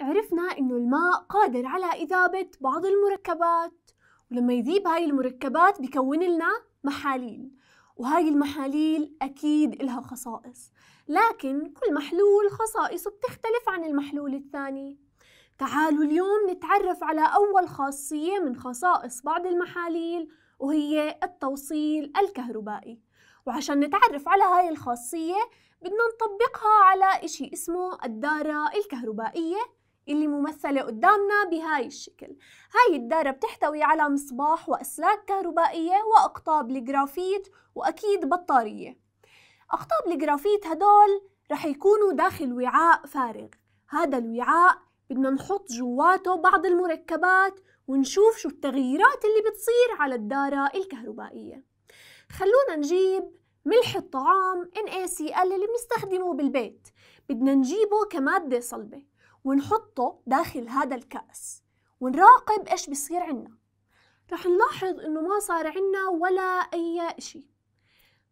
عرفنا إنه الماء قادر على إذابة بعض المركبات ولما يذيب هاي المركبات بيكون لنا محاليل وهاي المحاليل أكيد إلها خصائص لكن كل محلول خصائصه بتختلف عن المحلول الثاني تعالوا اليوم نتعرف على أول خاصية من خصائص بعض المحاليل وهي التوصيل الكهربائي وعشان نتعرف على هاي الخاصية بدنا نطبقها على إشي اسمه الدارة الكهربائية اللي ممثلة قدامنا بهاي الشكل هاي الدارة بتحتوي على مصباح وأسلاك كهربائية وأقطاب لجرافيت وأكيد بطارية أقطاب الجرافيت هدول رح يكونوا داخل وعاء فارغ هذا الوعاء بدنا نحط جواته بعض المركبات ونشوف شو التغييرات اللي بتصير على الدارة الكهربائية خلونا نجيب ملح الطعام NaCl اللي بنستخدمه بالبيت بدنا نجيبه كمادة صلبة ونحطه داخل هذا الكأس ونراقب إيش بصير عنا رح نلاحظ إنه ما صار عنا ولا أي إشي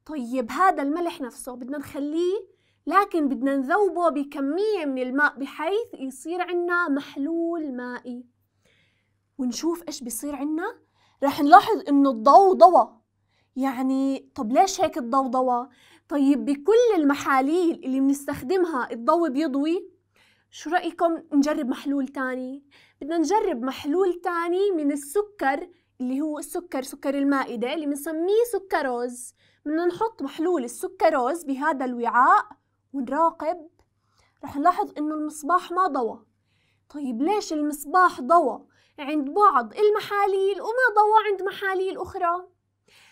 طيب هذا الملح نفسه بدنا نخليه لكن بدنا نذوبه بكمية من الماء بحيث يصير عنا محلول مائي ونشوف إيش بصير عنا رح نلاحظ إنه الضوء ضوى يعني طب ليش هيك الضوء ضوى طيب بكل المحاليل اللي بنستخدمها الضوء بيضوي شو رأيكم نجرب محلول تاني؟ بدنا نجرب محلول تاني من السكر اللي هو السكر سكر المائدة اللي بنسميه سكروز بدنا نحط محلول السكروز بهذا الوعاء ونراقب رح نلاحظ انه المصباح ما ضوى طيب ليش المصباح ضوى عند بعض المحاليل وما ضوى عند محاليل أخرى؟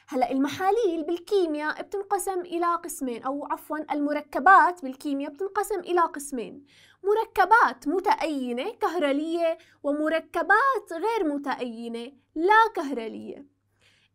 هلا المحاليل بالكيمياء بتنقسم الى قسمين او عفوا المركبات بالكيمياء بتنقسم الى قسمين مركبات متأينة كهرلية ومركبات غير متأينة لا كهرلية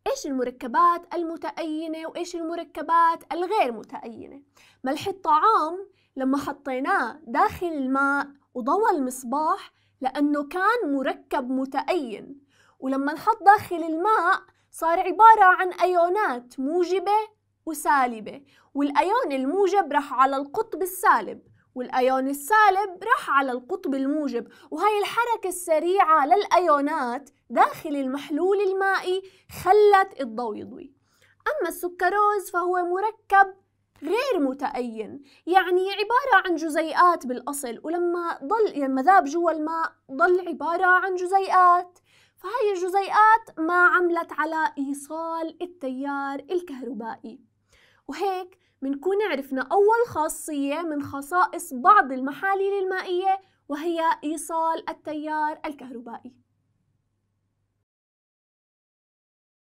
ايش المركبات المتأينة وايش المركبات الغير متأينة ملح الطعام لما حطيناه داخل الماء وضوى المصباح لأنه كان مركب متأين ولما نحط داخل الماء صار عبارة عن أيونات موجبة وسالبة والأيون الموجب راح على القطب السالب والأيون السالب راح على القطب الموجب وهي الحركة السريعة للأيونات داخل المحلول المائي خلت الضوء يضوي أما السكروز فهو مركب غير متأين يعني عبارة عن جزيئات بالأصل ولما ضل لما ذاب جوا الماء ضل عبارة عن جزيئات فهي الجزيئات ما عملت على إيصال التيار الكهربائي وهيك منكون عرفنا أول خاصية من خصائص بعض المحاليل المائية وهي إيصال التيار الكهربائي